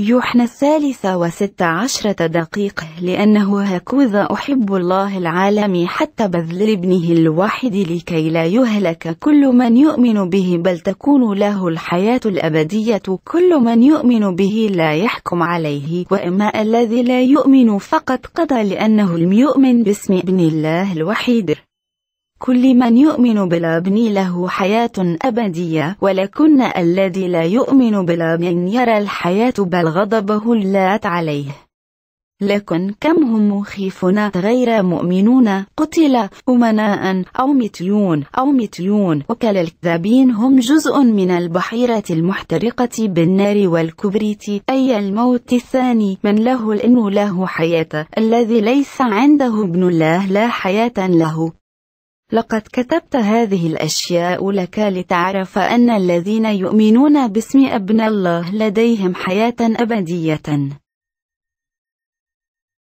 يوحنا الثالثة وست عشرة دقيقة لأنه هكذا أحب الله العالم حتى بذل ابنه الواحد لكي لا يهلك كل من يؤمن به بل تكون له الحياة الأبدية كل من يؤمن به لا يحكم عليه وإما الذي لا يؤمن فقد قضى لأنه لم يؤمن باسم ابن الله الوحيد كل من يؤمن بالابن له حياة أبدية ولكن الذي لا يؤمن بالابن يرى الحياة بل غضبه اللات عليه لكن كم هم مخيفون غير مؤمنون قتل أمناء أو متيون أو متيون الكذابين هم جزء من البحيرة المحترقة بالنار والكبريت أي الموت الثاني من له الإن له حياة الذي ليس عنده ابن الله لا حياة له لقد كتبت هذه الأشياء لك لتعرف أن الذين يؤمنون باسم ابن الله لديهم حياة أبدية